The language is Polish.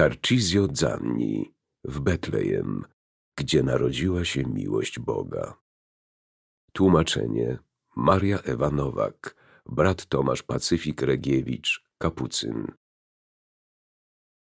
Tarcizio Zanni w Betlejem, gdzie narodziła się miłość Boga. Tłumaczenie Maria Ewa Nowak, brat Tomasz Pacyfik Regiewicz, Kapucyn.